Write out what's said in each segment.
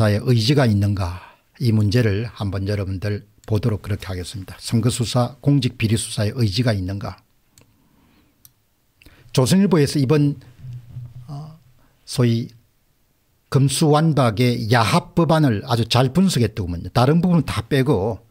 선거수사에 의지가 있는가 이 문제를 한번 여러분들 보도록 그렇게 하겠습니다. 선거수사 공직 비리수사에 의지가 있는가. 조선일보에서 이번 어, 소위 금수완박의 야합법안을 아주 잘 분석했더군요. 다른 부분은 다 빼고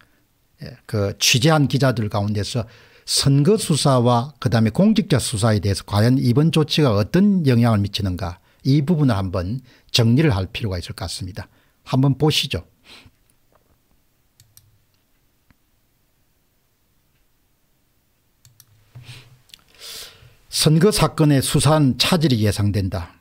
예, 그 취재한 기자들 가운데서 선거수사와 그다음에 공직자 수사에 대해서 과연 이번 조치가 어떤 영향을 미치는가 이 부분을 한번 정리를 할 필요가 있을 것 같습니다. 한번 보시죠. 선거 사건의 수사한 차질이 예상된다.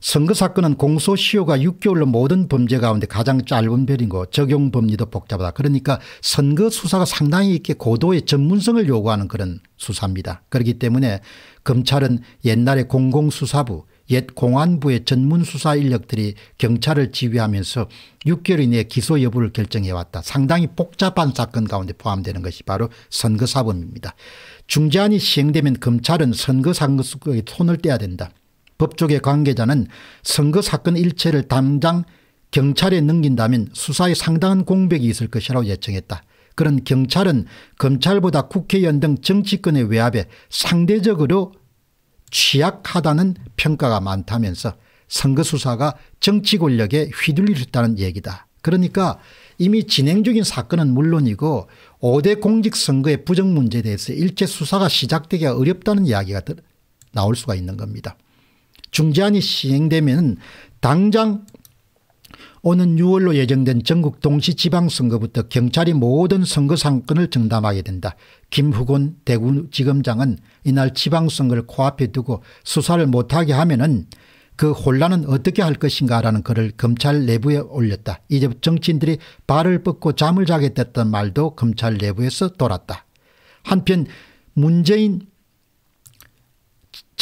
선거 사건은 공소시효가 6개월로 모든 범죄 가운데 가장 짧은 별이고 적용 범위도 복잡하다. 그러니까 선거 수사가 상당히 있게 고도의 전문성을 요구하는 그런 수사입니다. 그렇기 때문에 검찰은 옛날에 공공수사부 옛 공안부의 전문 수사 인력들이 경찰을 지휘하면서 6개월 이내에 기소 여부를 결정해왔다. 상당히 복잡한 사건 가운데 포함되는 것이 바로 선거사범입니다. 중재안이 시행되면 검찰은 선거사건에 손을 떼야 된다. 법조계 관계자는 선거사건 일체를 당장 경찰에 넘긴다면 수사에 상당한 공백이 있을 것이라고 예측했다. 그런 경찰은 검찰보다 국회의원 등 정치권의 외압에 상대적으로 취약하다는 평가가 많다면서 선거 수사가 정치 권력에 휘둘리셨다는 얘기다. 그러니까 이미 진행 중인 사건은 물론이고 5대 공직선거의 부정 문제에 대해서 일제 수사가 시작되기가 어렵다는 이야기가 나올 수가 있는 겁니다. 중재안이 시행되면 당장 오는 6월로 예정된 전국 동시지방선거부터 경찰이 모든 선거 상권을 정담하게 된다. 김후곤 대구지검장은 이날 지방선거를 코앞에 두고 수사를 못하게 하면은 그 혼란은 어떻게 할 것인가라는 글을 검찰 내부에 올렸다. 이제 정치인들이 발을 뻗고 잠을 자게 됐던 말도 검찰 내부에서 돌았다. 한편 문재인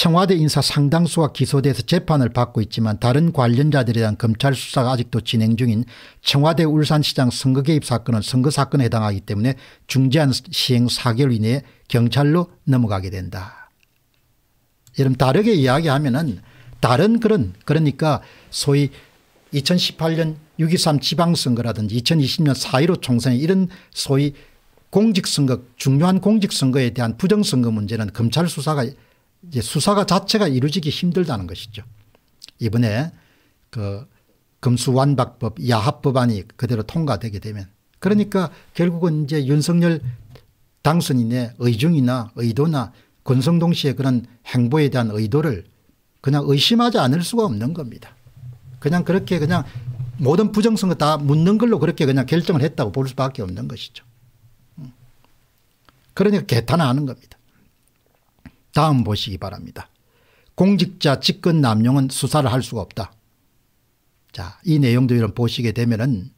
청와대 인사 상당수가 기소돼서 재판을 받고 있지만 다른 관련자들에 대한 검찰 수사가 아직도 진행 중인 청와대 울산시장 선거 개입 사건은 선거 사건에 해당하기 때문에 중재한 시행 4개월 이내에 경찰로 넘어가게 된다. 여러분 다르게 이야기하면 은 다른 그런 그러니까 소위 2018년 6.23 지방선거라든지 2020년 4.15 총선 이런 소위 공직선거 중요한 공직선거에 대한 부정선거 문제는 검찰 수사가 이제 수사가 자체가 이루어지기 힘들다는 것이죠. 이번에 그 금수완박법 야합법안이 그대로 통과되게 되면 그러니까 결국은 이제 윤석열 당선인의 의중이나 의도나 권성동 씨의 그런 행보에 대한 의도를 그냥 의심하지 않을 수가 없는 겁니다. 그냥 그렇게 그냥 모든 부정선거 다 묻는 걸로 그렇게 그냥 결정을 했다고 볼 수밖에 없는 것이죠. 음. 그러니까 개탄하는 겁니다. 다음 보시기 바랍니다. 공직자 직권 남용은 수사를 할 수가 없다. 자, 이 내용도 이런 보시게 되면은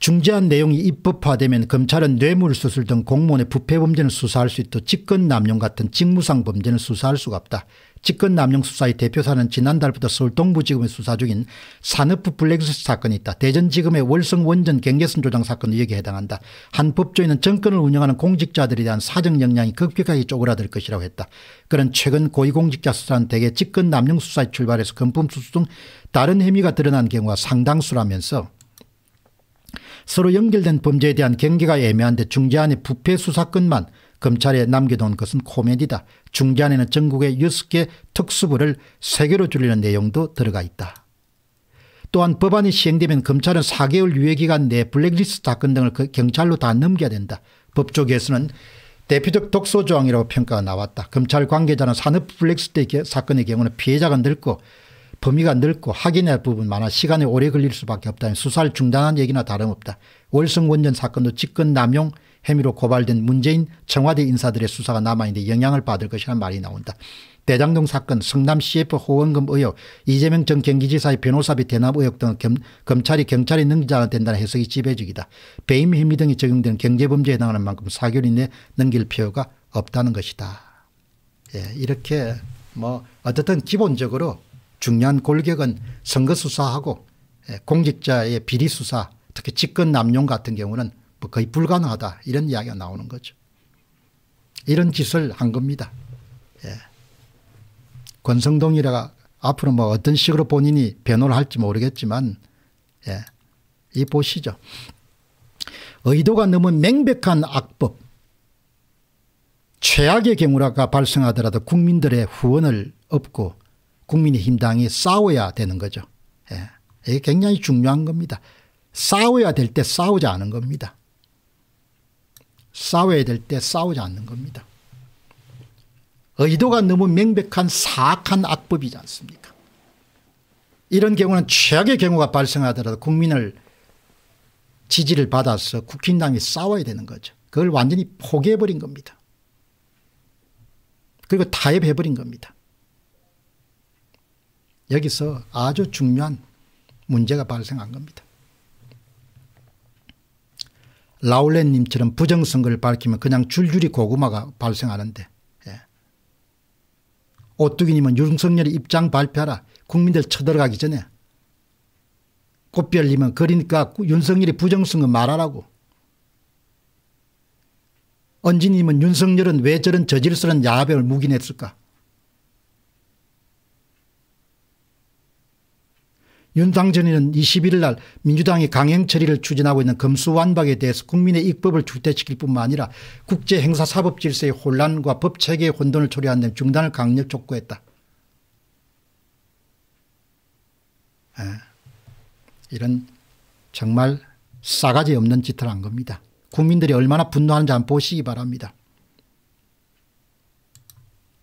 중재한 내용이 입법화되면 검찰은 뇌물수술 등 공무원의 부패범죄를 수사할 수 있고 직권남용 같은 직무상 범죄는 수사할 수가 없다. 직권남용 수사의 대표사는 지난달부터 서울 동부지검에 수사 중인 산업부 블랙리스트 사건이 있다. 대전지검의 월성 원전 경계선 조장 사건도 여기에 해당한다. 한 법조인은 정권을 운영하는 공직자들에 대한 사정 역량이 급격하게 쪼그라들 것이라고 했다. 그런 최근 고위공직자 수사는 대개 직권남용 수사에 출발해서 금품 수수 등 다른 혐의가 드러난 경우가 상당수라면서 서로 연결된 범죄에 대한 경계가 애매한데 중재안의 부패 수사건만 검찰에 남겨놓은 것은 코미디다. 중재안에는 전국의 6개 특수부를 3개로 줄이는 내용도 들어가 있다. 또한 법안이 시행되면 검찰은 4개월 유예기간 내 블랙리스트 사건 등을 그 경찰로 다 넘겨야 된다. 법조계에서는 대표적 독소조항이라고 평가가 나왔다. 검찰 관계자는 산업 블랙리스트 사건의 경우는 피해자가 늘고 범위가 넓고 확인할 부분 많아 시간이 오래 걸릴 수밖에 없다 수사를 중단한 얘기나 다름없다. 월성 원전 사건도 직권 남용 혐의로 고발된 문재인 청와대 인사들의 수사가 남아있는데 영향을 받을 것이란 말이 나온다. 대장동 사건, 성남 CF 호원금 의혹, 이재명 전 경기지사의 변호사비 대납 의혹 등 검, 찰이 경찰의 능자가 된다는 해석이 지배적이다. 배임 혐의 등이 적용되는 경제범죄에 해당하는 만큼 4개월 내 넘길 필요가 없다는 것이다. 예, 이렇게 뭐 어쨌든 기본적으로 중요한 골격은 선거 수사하고 예, 공직자의 비리 수사 특히 직권 남용 같은 경우는 뭐 거의 불가능하다 이런 이야기가 나오는 거죠. 이런 짓을 한 겁니다. 예. 권성동이라가 앞으로 뭐 어떤 식으로 본인이 변호를 할지 모르겠지만 예. 이 보시죠. 의도가 너무 맹백한 악법 최악의 경우라가 발생하더라도 국민들의 후원을 얻고 국민의힘당이 싸워야 되는 거죠. 예. 이게 굉장히 중요한 겁니다. 싸워야 될 때 싸우지 않은 겁니다. 싸워야 될 때 싸우지 않는 겁니다. 의도가 너무 명백한 사악한 악법이지 않습니까? 이런 경우는 최악의 경우가 발생하더라도 국민을 지지를 받아서 국힘당이 싸워야 되는 거죠. 그걸 완전히 포기해버린 겁니다. 그리고 타협해버린 겁니다. 여기서 아주 중요한 문제가 발생한 겁니다. 라울렛님처럼 부정선거를 밝히면 그냥 줄줄이 고구마가 발생하는데 예. 오뚜기님은 윤석열의 입장 발표하라 국민들 쳐들어가기 전에 꽃별님은 그러니까 윤석열이 부정선거 말하라고 언지님은 윤석열은 왜 저런 저질스러운 야합을 묵인했을까 윤당전이는 21일 날 민주당이 강행 처리를 추진하고 있는 검수완박에 대해서 국민의 입법을 주대시킬 뿐만 아니라 국제 행사 사법 질서의 혼란과 법 체계의 혼돈을 초래한 데 중단을 강력 촉구했다. 에, 이런 정말 싸가지 없는 짓을 한 겁니다. 국민들이 얼마나 분노하는지 한번 보시기 바랍니다.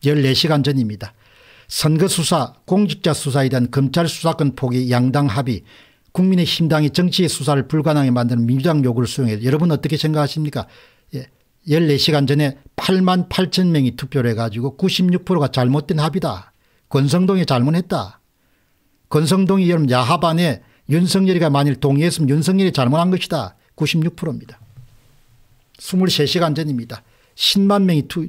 14시간 전입니다. 선거 수사, 공직자 수사에 대한 검찰 수사권 포기 양당 합의, 국민의 힘당이 정치의 수사를 불가능하게 만드는 민주당 요구를 수용해 여러분 어떻게 생각하십니까? 예. 14시간 전에 8만 8천 명이 투표를 해가지고 96%가 잘못된 합의다. 권성동이 잘못했다. 권성동이 여러분 야합안에 윤석열이가 만일 동의했으면 윤석열이 잘못한 것이다. 96%입니다. 23시간 전입니다. 10만 명이 투,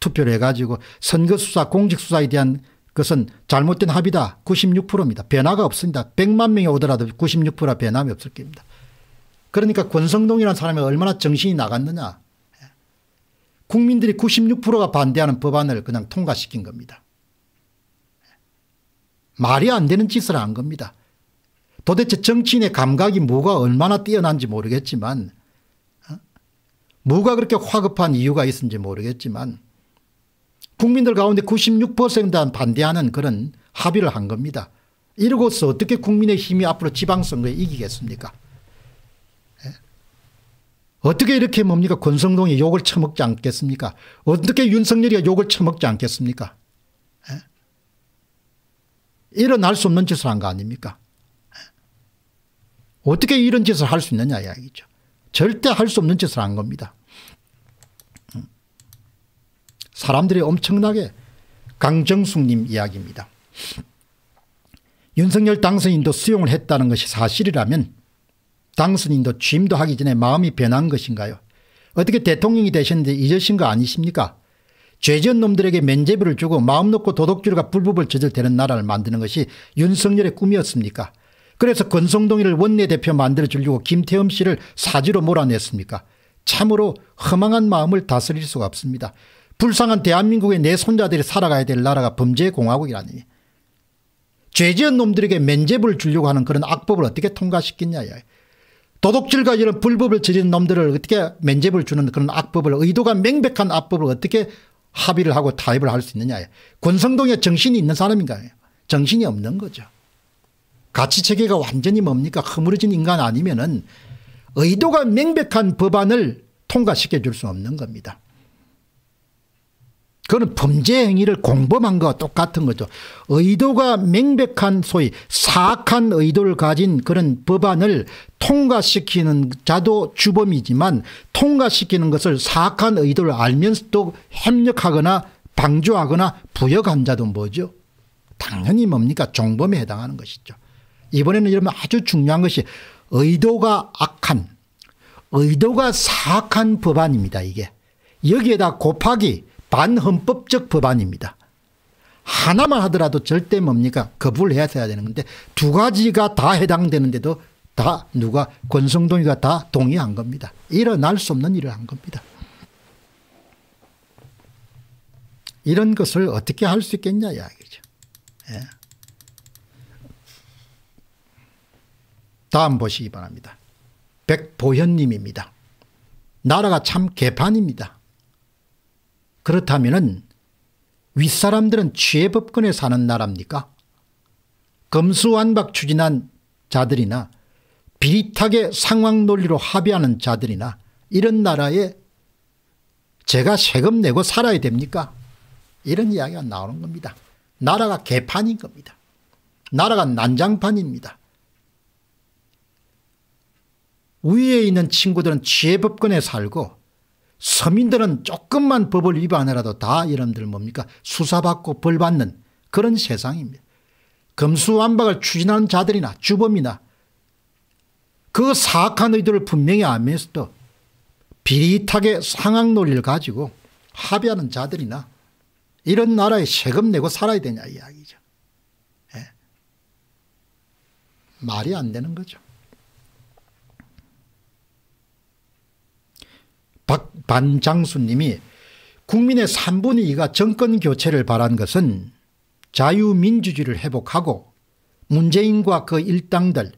투표를 해가지고 선거수사 공직수사에 대한 그것은 잘못된 합의다 96%입니다. 변화가 없습니다. 100만 명이 오더라도 96%라 변함이 없을 겁니다. 그러니까 권성동이라는 사람이 얼마나 정신이 나갔느냐. 국민들이 96%가 반대하는 법안을 그냥 통과시킨 겁니다. 말이 안 되는 짓을 한 겁니다. 도대체 정치인의 감각이 뭐가 얼마나 뛰어난지 모르겠지만 어? 뭐가 그렇게 화급한 이유가 있는지 모르겠지만 국민들 가운데 96%는 반대하는 그런 합의를 한 겁니다. 이러고서 어떻게 국민의 힘이 앞으로 지방선거에 이기겠습니까? 예? 어떻게 이렇게 뭡니까 권성동이 욕을 처먹지 않겠습니까? 어떻게 윤석열이가 욕을 처먹지 않겠습니까? 예? 일어날 수 없는 짓을 한 거 아닙니까? 예? 어떻게 이런 짓을 할 수 있느냐 이야기죠. 절대 할 수 없는 짓을 한 겁니다. 사람들이 엄청나게 강정숙님 이야기입니다. 윤석열 당선인도 수용을 했다는 것이 사실이라면 당선인도 취임도 하기 전에 마음이 변한 것인가요? 어떻게 대통령이 되셨는데 잊으신 거 아니십니까? 죄지은 놈들에게 면죄부를 주고 마음 놓고 도덕질과 불법을 저질되는 나라를 만드는 것이 윤석열의 꿈이었습니까? 그래서 권성동이를 원내대표 만들어주려고 김태흠 씨를 사지로 몰아냈습니까? 참으로 허망한 마음을 다스릴 수가 없습니다. 불쌍한 대한민국의 내 손자들이 살아가야 될 나라가 범죄 의 공화국이라니. 죄지은 놈들에게 면죄부를 주려고 하는 그런 악법을 어떻게 통과시키냐. 도둑질과 이런 불법을 저지른 놈들을 어떻게 면죄부를 주는 그런 악법을 의도가 명백한 악법을 어떻게 합의를 하고 타협을 할 수 있느냐. 권성동에 정신이 있는 사람인가. 정신이 없는 거죠. 가치체계가 완전히 뭡니까 허물어진 인간 아니면 은 의도가 명백한 법안을 통과시켜 줄 수 없는 겁니다. 그건 범죄 행위를 공범한 것과 똑같은 거죠. 의도가 명백한 소위 사악한 의도를 가진 그런 법안을 통과시키는 자도 주범이지만 통과시키는 것을 사악한 의도를 알면서도 협력하거나 방조하거나 부역한 자도 뭐죠? 당연히 뭡니까? 종범에 해당하는 것이죠. 이번에는 여러분 아주 중요한 것이 의도가 악한 의도가 사악한 법안입니다. 이게 여기에다 곱하기 반헌법적 법안입니다. 하나만 하더라도 절대 뭡니까 거부를 해야 되는 건데 두 가지가 다 해당되는데도 다 누가 권성동이가 다 동의한 겁니다. 일어날 수 없는 일을 한 겁니다. 이런 것을 어떻게 할 수 있겠냐 이야기죠. 예. 다음 보시기 바랍니다. 백보현님입니다. 나라가 참 개판입니다. 그렇다면 윗사람들은 취해법권에 사는 나라입니까? 검수완박 추진한 자들이나 비릿하게 상황 논리로 합의하는 자들이나 이런 나라에 제가 세금 내고 살아야 됩니까? 이런 이야기가 나오는 겁니다. 나라가 개판인 겁니다. 나라가 난장판입니다. 위에 있는 친구들은 취해법권에 살고 서민들은 조금만 법을 위반해라도 다 여러분들 뭡니까 수사받고 벌받는 그런 세상입니다. 검수완박을 추진하는 자들이나 주범이나 그 사악한 의도를 분명히 알면서도 비릿하게 상황 논리를 가지고 합의하는 자들이나 이런 나라에 세금 내고 살아야 되냐 이야기죠. 예. 말이 안 되는 거죠. 박반 장수님이 국민의 3분의 2가 정권 교체를 바란 것은 자유민주주의를 회복하고 문재인과 그 일당들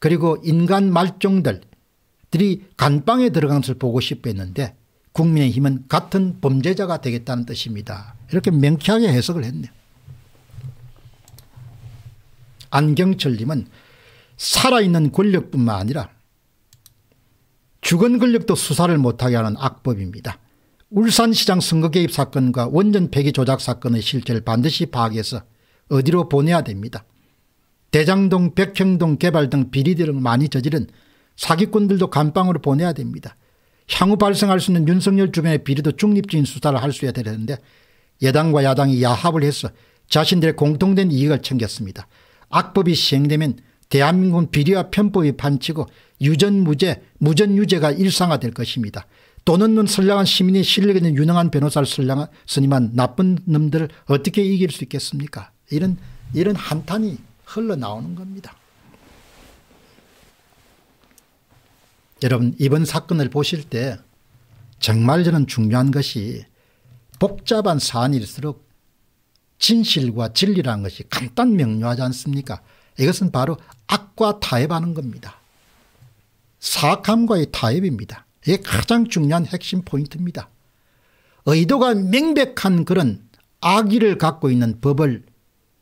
그리고 인간 말종들들이 간방에 들어간 것을 보고 싶했는데 국민의힘은 같은 범죄자가 되겠다는 뜻입니다. 이렇게 명쾌하게 해석을 했네요. 안경철님은 살아있는 권력뿐만 아니라 주권 권력도 수사를 못하게 하는 악법입니다. 울산시장 선거 개입 사건과 원전 폐기 조작 사건의 실체를 반드시 파악해서 어디로 보내야 됩니다. 대장동 백평동 개발 등 비리 등 많이 저지른 사기꾼들도 감방으로 보내야 됩니다. 향후 발생할 수 있는 윤석열 주변의 비리도 중립적인 수사를 할수야 되는데 여당과 야당이 야합을 해서 자신들의 공통된 이익을 챙겼습니다. 악법이 시행되면 대한민국은 비리와 편법이 판치고 유전무죄, 무전유죄가 일상화될 것입니다. 돈 없는 선량한 시민이 실력 있는 유능한 변호사를 선량한 스님한 나쁜 놈들을 어떻게 이길 수 있겠습니까? 이런 이런 한탄이 흘러나오는 겁니다. 여러분 이번 사건을 보실 때 정말 저는 중요한 것이 복잡한 사안일수록 진실과 진리라는 것이 간단 명료하지 않습니까? 이것은 바로 악과 타협하는 겁니다. 사감과의 타협입니다. 이게 가장 중요한 핵심 포인트입니다. 의도가 명백한 그런 악의를 갖고 있는 법을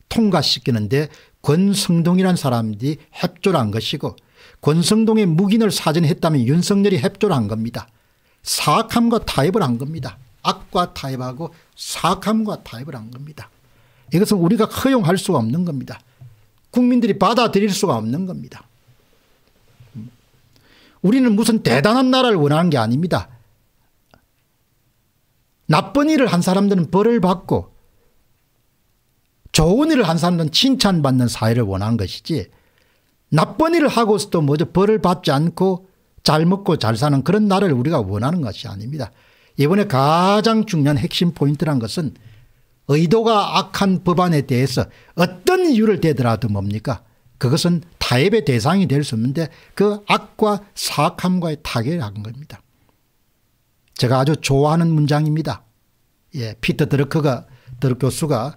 통과시키는데 권성동이란 사람들이 협조를 한 것이고 권성동의 묵인을 사전했다면 윤석열이 협조를 한 겁니다. 사악함과 타협을 한 겁니다. 악과 타협하고 사악함과 타협을 한 겁니다. 이것은 우리가 허용할 수가 없는 겁니다. 국민들이 받아들일 수가 없는 겁니다. 우리는 무슨 대단한 나라를 원하는 게 아닙니다. 나쁜 일을 한 사람들은 벌을 받고 좋은 일을 한 사람들은 칭찬받는 사회를 원하는 것이지 나쁜 일을 하고서도 먼저 벌을 받지 않고 잘 먹고 잘 사는 그런 나라를 우리가 원하는 것이 아닙니다. 이번에 가장 중요한 핵심 포인트란 것은 의도가 악한 법안에 대해서 어떤 이유를 대더라도 뭡니까? 그것은 타협의 대상이 될 수 없는데 그 악과 사악함과의 타결을 한 겁니다. 제가 아주 좋아하는 문장입니다. 예, 피터 드러크가 드럭 교수가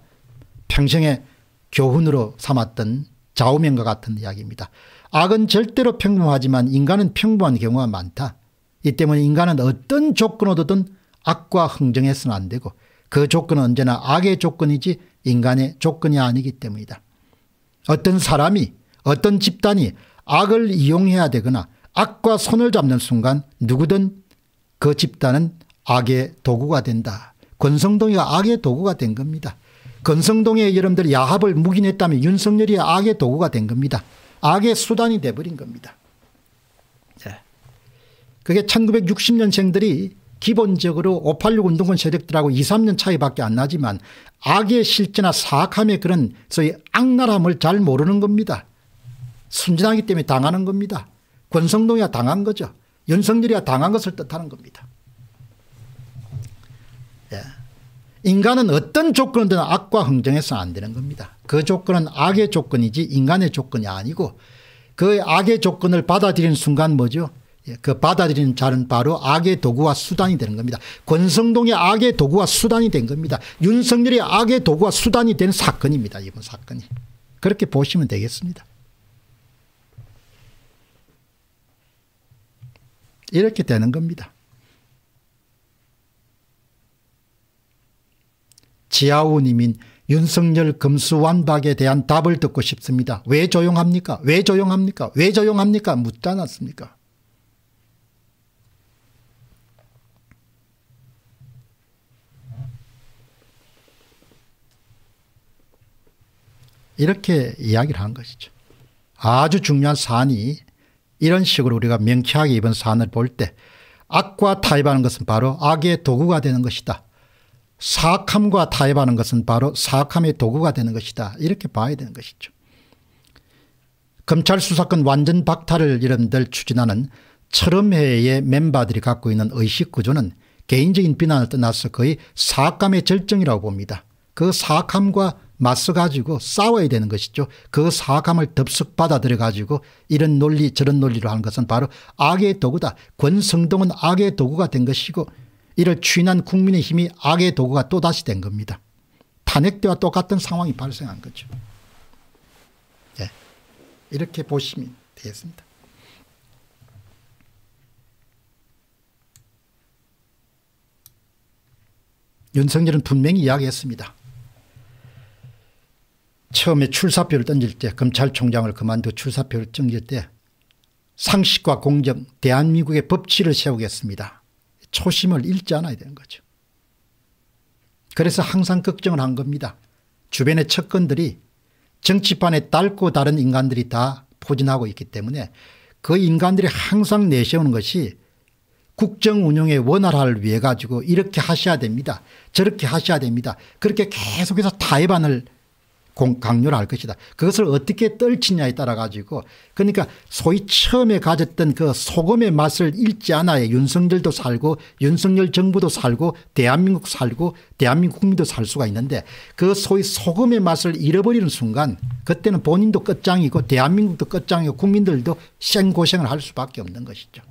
평생에 교훈으로 삼았던 좌우명과 같은 이야기입니다. 악은 절대로 평범하지만 인간은 평범한 경우가 많다. 이 때문에 인간은 어떤 조건 얻든 악과 흥정해서는 안 되고 그 조건은 언제나 악의 조건이지 인간의 조건이 아니기 때문이다. 어떤 사람이 어떤 집단이 악을 이용해야 되거나 악과 손을 잡는 순간 누구든 그 집단은 악의 도구가 된다. 권성동이가 악의 도구가 된 겁니다. 권성동의 여러분들 야합을 묵인했다면 윤석열이 악의 도구가 된 겁니다. 악의 수단이 돼버린 겁니다. 그게 1960년생들이 기본적으로 586 운동권 세력들하고 2, 3년 차이밖에 안 나지만 악의 실제나 사악함의 그런 소위 악랄함을 잘 모르는 겁니다. 순진하기 때문에 당하는 겁니다. 권성동이야 당한 거죠. 연성열이야 당한 것을 뜻하는 겁니다. 예. 인간은 어떤 조건든 악과 흥정해서 안 되는 겁니다. 그 조건은 악의 조건이지 인간의 조건이 아니고 그 악의 조건을 받아들이 순간 뭐죠? 예, 그 받아들이는 자는 바로 악의 도구와 수단이 되는 겁니다. 권성동의 악의 도구와 수단이 된 겁니다. 윤석열의 악의 도구와 수단이 된 사건입니다. 이번 사건이. 그렇게 보시면 되겠습니다. 이렇게 되는 겁니다. 지하우님인 윤석열 금수완박에 대한 답을 듣고 싶습니다. 왜 조용합니까? 왜 조용합니까? 왜 조용합니까? 묻지 않았습니까? 이렇게 이야기를 한 것이죠. 아주 중요한 사안이 이런 식으로 우리가 명쾌하게 이번 사안을 볼 때 악과 타협하는 것은 바로 악의 도구가 되는 것이다. 사악함과 타협하는 것은 바로 사악함의 도구가 되는 것이다. 이렇게 봐야 되는 것이죠. 검찰 수사권 완전 박탈을 이름들 추진하는 철음회의 멤버들이 갖고 있는 의식 구조는 개인적인 비난을 떠나서 거의 사악감의 절정이라고 봅니다. 그 사악함과 맞서 가지고 싸워야 되는 것이죠. 그 사감을 덥석 받아들여 가지고 이런 논리 저런 논리로 하는 것은 바로 악의 도구다. 권성동은 악의 도구가 된 것이고 이를 추인한 국민의힘이 악의 도구가 또다시 된 겁니다. 탄핵 때와 똑같은 상황이 발생한 거죠. 예. 이렇게 보시면 되겠습니다. 윤석열은 분명히 이야기했습니다. 처음에 출사표를 던질 때 검찰총장을 그만두 고 출사표를 던질 때 상식과 공정 대한민국의 법치를 세우겠습니다. 초심을 잃지 않아야 되는 거죠. 그래서 항상 걱정을 한 겁니다. 주변의 척건들이 정치판에 딸고 다른 인간들이 다 포진하고 있기 때문에 그 인간들이 항상 내세우는 것이 국정운영의 원활화를 위해 가지고 이렇게 하셔야 됩니다. 저렇게 하셔야 됩니다. 그렇게 계속해서 타협안을 공, 강요를 할 것이다. 그것을 어떻게 떨치냐에 따라 가지고 그러니까 소위 처음에 가졌던 그 소금의 맛을 잃지 않아야 윤석열도 살고 윤석열 정부도 살고 대한민국 살고 대한민국 국민도 살 수가 있는데 그 소위 소금의 맛을 잃어버리는 순간 그때는 본인도 끝장이고 대한민국도 끝장이고 국민들도 생고생을 할 수밖에 없는 것이죠.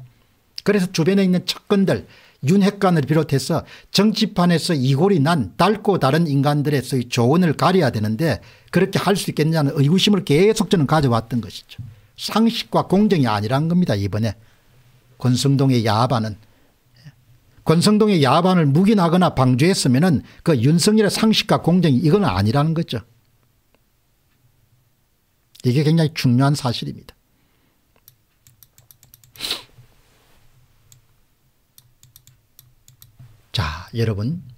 그래서 주변에 있는 측근들 윤핵관을 비롯해서 정치판에서 이골이 난 닳고 다른 인간들에서의 조언을 가려야 되는데 그렇게 할 수 있겠냐는 의구심을 계속 저는 가져왔던 것이죠. 상식과 공정이 아니란 겁니다 이번에 권성동의 야반은. 권성동의 야반을 묵인하거나 방조했으면 그 윤석열의 상식과 공정이 이건 아니라는 거죠. 이게 굉장히 중요한 사실입니다. 여러분